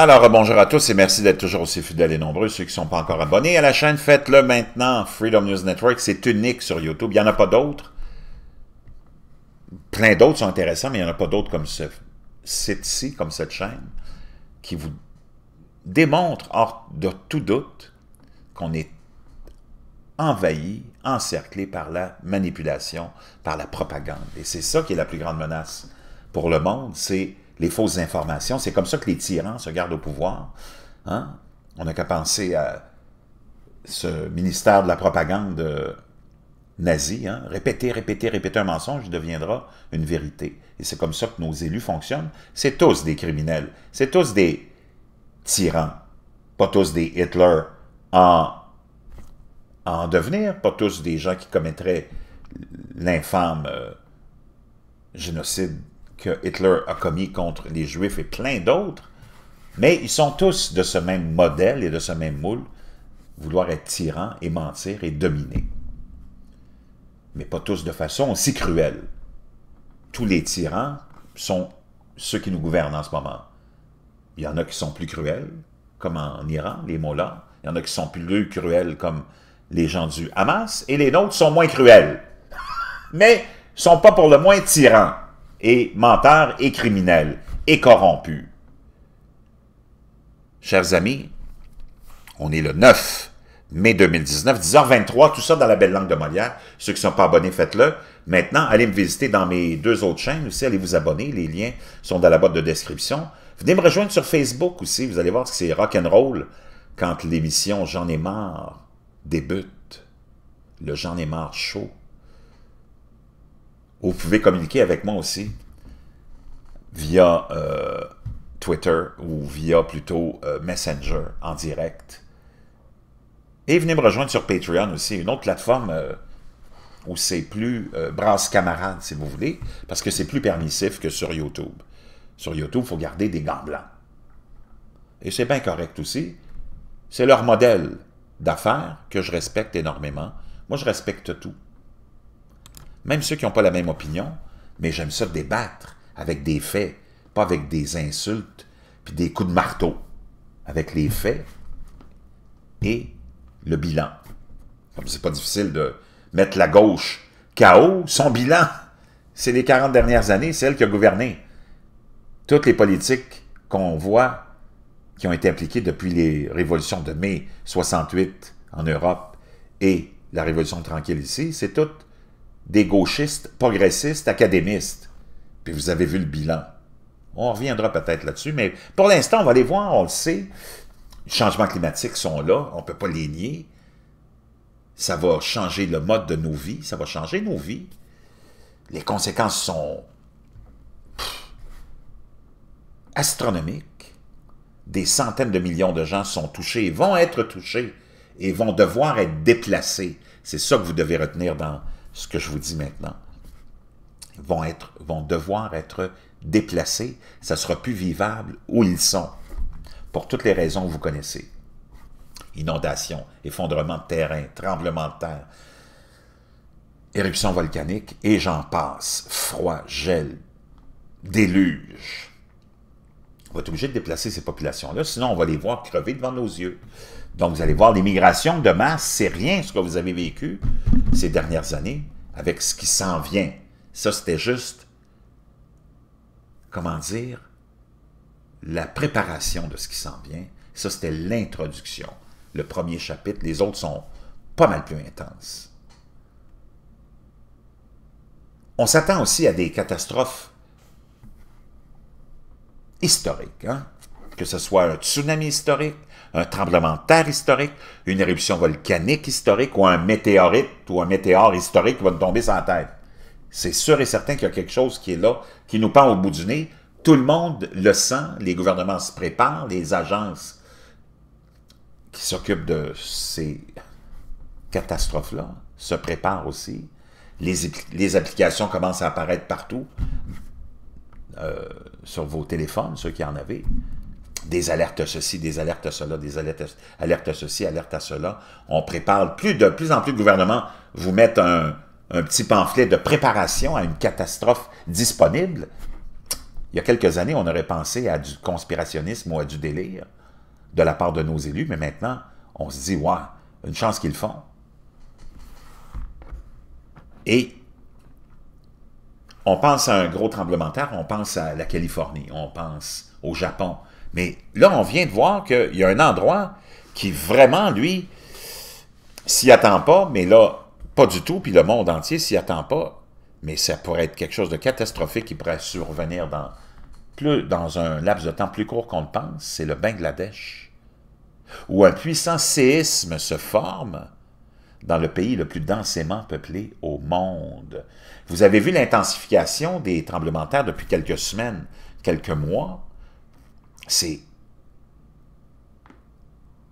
Alors, bonjour à tous et merci d'être toujours aussi fidèles et nombreux. Ceux qui ne sont pas encore abonnés à la chaîne, faites-le maintenant. Freedom News Network, c'est unique sur YouTube. Il n'y en a pas d'autres. Plein d'autres sont intéressants, mais il n'y en a pas d'autres comme ce site-ci, comme cette chaîne, qui vous démontre, hors de tout doute, qu'on est envahi, encerclé par la manipulation, par la propagande. Et c'est ça qui est la plus grande menace pour le monde, c'est les fausses informations. C'est comme ça que les tyrans se gardent au pouvoir. Hein? On n'a qu'à penser à ce ministère de la propagande euh, nazi. Répétez, hein? Répéter, répéter, répéter un mensonge deviendra une vérité. Et c'est comme ça que nos élus fonctionnent. C'est tous des criminels. C'est tous des tyrans. Pas tous des Hitler en, en devenir. Pas tous des gens qui commettraient l'infâme euh, génocide que Hitler a commis contre les Juifs et plein d'autres, mais ils sont tous de ce même modèle et de ce même moule, vouloir être tyran et mentir et dominer. Mais pas tous de façon aussi cruelle. Tous les tyrans sont ceux qui nous gouvernent en ce moment. Il y en a qui sont plus cruels, comme en Iran, les Mollahs. Il y en a qui sont plus cruels, comme les gens du Hamas. Et les nôtres sont moins cruels. Mais sont pas pour le moins tyrans et menteur et criminel et corrompu. Chers amis, on est le 9 mai 2019, 10h23, tout ça dans la belle langue de Molière. Ceux qui ne sont pas abonnés, faites-le. Maintenant, allez me visiter dans mes deux autres chaînes aussi, allez vous abonner, les liens sont dans la boîte de description. Venez me rejoindre sur Facebook aussi, vous allez voir que c'est rock'n'roll quand l'émission J'en ai marre débute. Le J'en ai marre chaud vous pouvez communiquer avec moi aussi via euh, Twitter ou via plutôt euh, Messenger en direct. Et venez me rejoindre sur Patreon aussi, une autre plateforme euh, où c'est plus brasse camarade, si vous voulez, parce que c'est plus permissif que sur YouTube. Sur YouTube, il faut garder des gants blancs. Et c'est bien correct aussi. C'est leur modèle d'affaires que je respecte énormément. Moi, je respecte tout même ceux qui n'ont pas la même opinion, mais j'aime ça débattre avec des faits, pas avec des insultes, puis des coups de marteau, avec les faits et le bilan. Comme c'est pas difficile de mettre la gauche KO, son bilan, c'est les 40 dernières années, c'est elle qui a gouverné. Toutes les politiques qu'on voit qui ont été impliquées depuis les révolutions de mai 68 en Europe et la révolution tranquille ici, c'est toutes des gauchistes, progressistes, académistes. Puis vous avez vu le bilan. On reviendra peut-être là-dessus, mais pour l'instant, on va les voir, on le sait. Les changements climatiques sont là, on ne peut pas les nier. Ça va changer le mode de nos vies, ça va changer nos vies. Les conséquences sont astronomiques. Des centaines de millions de gens sont touchés vont être touchés et vont devoir être déplacés. C'est ça que vous devez retenir dans ce que je vous dis maintenant, vont, être, vont devoir être déplacés. Ça ne sera plus vivable où ils sont, pour toutes les raisons que vous connaissez. Inondations, effondrement de terrain, tremblement de terre, éruption volcanique, et j'en passe. Froid, gel, déluge. On va être obligé de déplacer ces populations-là, sinon on va les voir crever devant nos yeux. Donc vous allez voir, l'immigration de masse, c'est rien ce que vous avez vécu ces dernières années avec ce qui s'en vient. Ça, c'était juste, comment dire, la préparation de ce qui s'en vient. Ça, c'était l'introduction, le premier chapitre. Les autres sont pas mal plus intenses. On s'attend aussi à des catastrophes historiques. Hein? que ce soit un tsunami historique, un tremblement de terre historique, une éruption volcanique historique ou un météorite ou un météore historique qui va nous tomber sans la tête. C'est sûr et certain qu'il y a quelque chose qui est là, qui nous pend au bout du nez. Tout le monde le sent, les gouvernements se préparent, les agences qui s'occupent de ces catastrophes-là se préparent aussi. Les, applications commencent à apparaître partout, euh, sur vos téléphones, ceux qui en avaient des alertes à ceci, des alertes à cela, des alertes à, alertes ceci, alertes à cela. On prépare, plus de plus en plus de gouvernements vous mettent un, petit pamphlet de préparation à une catastrophe disponible. Il y a quelques années, on aurait pensé à du conspirationnisme ou à du délire de la part de nos élus, mais maintenant, on se dit, ouais, une chance qu'ils le font. Et on pense à un gros tremblement de terre, on pense à la Californie, on pense au Japon, mais là, on vient de voir qu'il y a un endroit qui vraiment, lui, s'y attend pas, mais là, pas du tout, puis le monde entier s'y attend pas. Mais ça pourrait être quelque chose de catastrophique qui pourrait survenir dans, plus, dans un laps de temps plus court qu'on le pense, c'est le Bangladesh, où un puissant séisme se forme dans le pays le plus densément peuplé au monde. Vous avez vu l'intensification des tremblements de terre depuis quelques semaines, quelques mois, c'est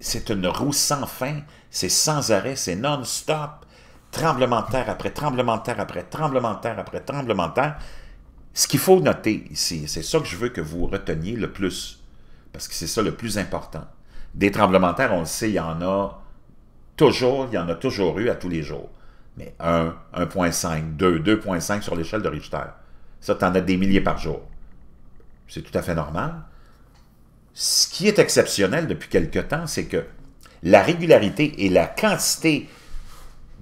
c'est une roue sans fin, c'est sans arrêt, c'est non-stop, tremblement de terre après tremblement de terre après tremblement de terre après tremblement de terre. Ce qu'il faut noter ici, c'est ça que je veux que vous reteniez le plus, parce que c'est ça le plus important. Des tremblements de terre, on le sait, il y en a toujours, il y en a toujours eu à tous les jours. Mais 1, 1.5, 2, 2.5 sur l'échelle de Richter. Ça, tu en as des milliers par jour. C'est tout à fait normal ce qui est exceptionnel depuis quelque temps, c'est que la régularité et la quantité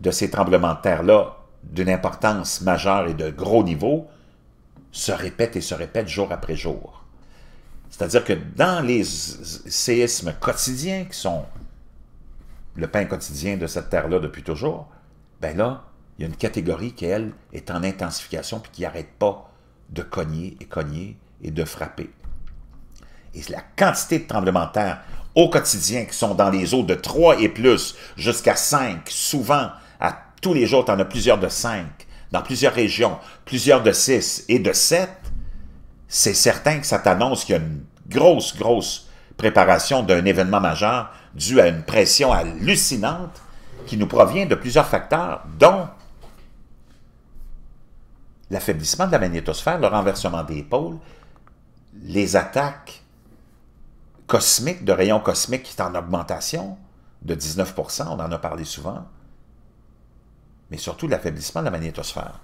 de ces tremblements de terre-là, d'une importance majeure et de gros niveau, se répètent et se répètent jour après jour. C'est-à-dire que dans les séismes quotidiens, qui sont le pain quotidien de cette terre-là depuis toujours, ben là, il y a une catégorie qui, elle, est en intensification puis qui n'arrête pas de cogner et cogner et de frapper. Et la quantité de tremblements de terre au quotidien qui sont dans les eaux de 3 et plus jusqu'à 5, souvent, à tous les jours, tu en as plusieurs de 5, dans plusieurs régions, plusieurs de 6 et de 7, c'est certain que ça t'annonce qu'il y a une grosse, grosse préparation d'un événement majeur dû à une pression hallucinante qui nous provient de plusieurs facteurs, dont l'affaiblissement de la magnétosphère, le renversement des pôles, les attaques cosmique, de rayons cosmiques qui est en augmentation de 19 on en a parlé souvent, mais surtout l'affaiblissement de la magnétosphère.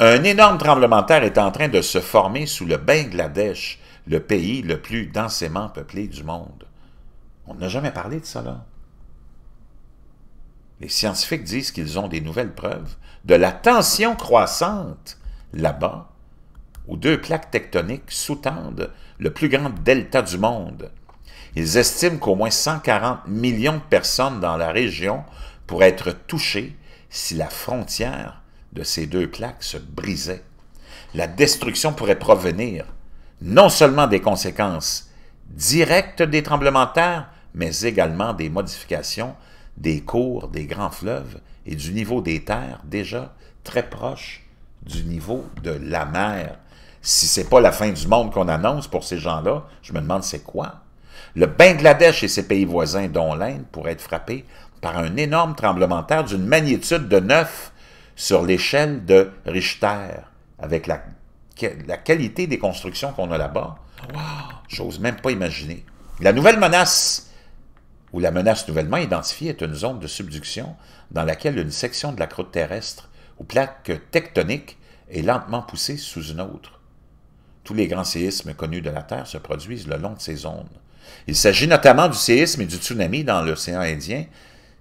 Un énorme tremblement de terre est en train de se former sous le Bangladesh, le pays le plus densément peuplé du monde. On n'a jamais parlé de cela. Les scientifiques disent qu'ils ont des nouvelles preuves de la tension croissante là-bas, où deux plaques tectoniques sous-tendent le plus grand delta du monde. Ils estiment qu'au moins 140 millions de personnes dans la région pourraient être touchées si la frontière de ces deux plaques se brisait. La destruction pourrait provenir non seulement des conséquences directes des tremblements de terre, mais également des modifications des cours des grands fleuves et du niveau des terres déjà très proche du niveau de la mer. Si c'est pas la fin du monde qu'on annonce pour ces gens-là, je me demande c'est quoi. Le Bangladesh et ses pays voisins, dont l'Inde, pourraient être frappés par un énorme tremblement de terre d'une magnitude de 9 sur l'échelle de Richter, avec la, la qualité des constructions qu'on a là-bas. Wow, j'ose même pas imaginer. La nouvelle menace, ou la menace nouvellement identifiée, est une zone de subduction dans laquelle une section de la croûte terrestre ou plaque tectonique est lentement poussée sous une autre. Tous les grands séismes connus de la Terre se produisent le long de ces zones. Il s'agit notamment du séisme et du tsunami dans l'océan Indien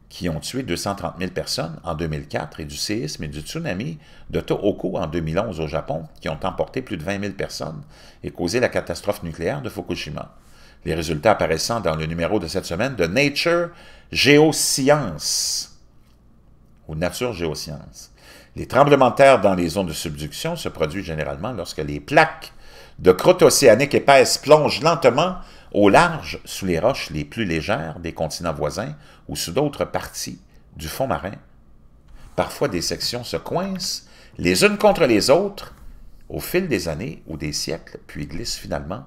qui ont tué 230 000 personnes en 2004 et du séisme et du tsunami de Tohoku en 2011 au Japon qui ont emporté plus de 20 000 personnes et causé la catastrophe nucléaire de Fukushima. Les résultats apparaissant dans le numéro de cette semaine de Nature Géoscience. ou Nature Les tremblements de terre dans les zones de subduction se produisent généralement lorsque les plaques de croûte océanique épaisse plongent lentement au large sous les roches les plus légères des continents voisins ou sous d'autres parties du fond marin. Parfois, des sections se coincent les unes contre les autres au fil des années ou des siècles, puis glissent finalement,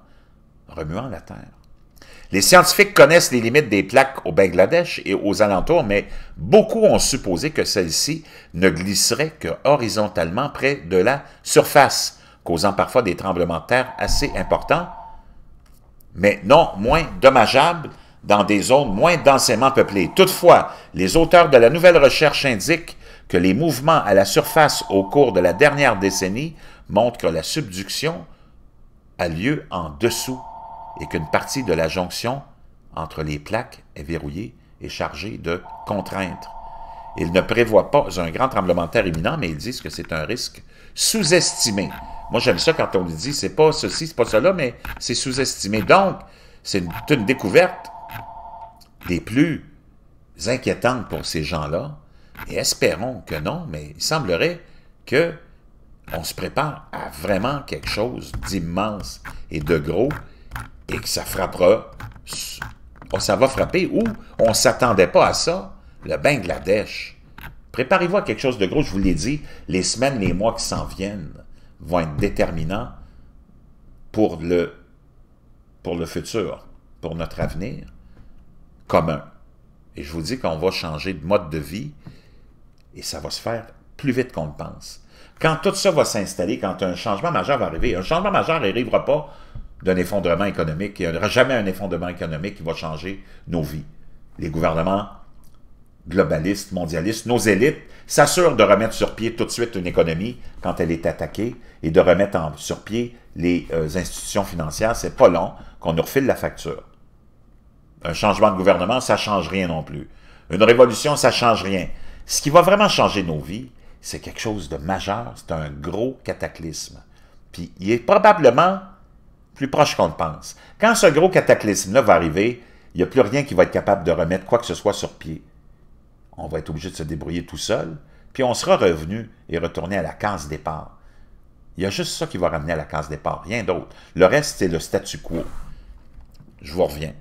remuant la Terre. Les scientifiques connaissent les limites des plaques au Bangladesh et aux alentours, mais beaucoup ont supposé que celles-ci ne glisseraient que horizontalement près de la surface, causant parfois des tremblements de terre assez importants, mais non moins dommageables dans des zones moins densément peuplées. Toutefois, les auteurs de la nouvelle recherche indiquent que les mouvements à la surface au cours de la dernière décennie montrent que la subduction a lieu en dessous et qu'une partie de la jonction entre les plaques est verrouillée et chargée de contraintes. Ils ne prévoient pas un grand tremblement de terre imminent, mais ils disent que c'est un risque sous-estimé. Moi, j'aime ça quand on lui dit c'est pas ceci, c'est pas cela, mais c'est sous-estimé. Donc, c'est une, découverte des plus inquiétantes pour ces gens-là. Et espérons que non, mais il semblerait que on se prépare à vraiment quelque chose d'immense et de gros et que ça frappera, oh, ça va frapper ou on ne s'attendait pas à ça, le Bangladesh. Préparez-vous à quelque chose de gros, je vous l'ai dit, les semaines, les mois qui s'en viennent vont être déterminants pour le, pour le futur, pour notre avenir commun. Et je vous dis qu'on va changer de mode de vie et ça va se faire plus vite qu'on le pense. Quand tout ça va s'installer, quand un changement majeur va arriver, un changement majeur n'arrivera pas d'un effondrement économique. Il n'y aura jamais un effondrement économique qui va changer nos vies. Les gouvernements globalistes, mondialistes, nos élites s'assurent de remettre sur pied tout de suite une économie quand elle est attaquée et de remettre sur pied les euh, institutions financières. C'est pas long qu'on nous refile la facture. Un changement de gouvernement, ça change rien non plus. Une révolution, ça change rien. Ce qui va vraiment changer nos vies, c'est quelque chose de majeur, c'est un gros cataclysme. Puis il est probablement plus proche qu'on le pense. Quand ce gros cataclysme-là va arriver, il n'y a plus rien qui va être capable de remettre quoi que ce soit sur pied on va être obligé de se débrouiller tout seul, puis on sera revenu et retourné à la case départ. Il y a juste ça qui va ramener à la case départ, rien d'autre. Le reste, c'est le statu quo. Je vous reviens.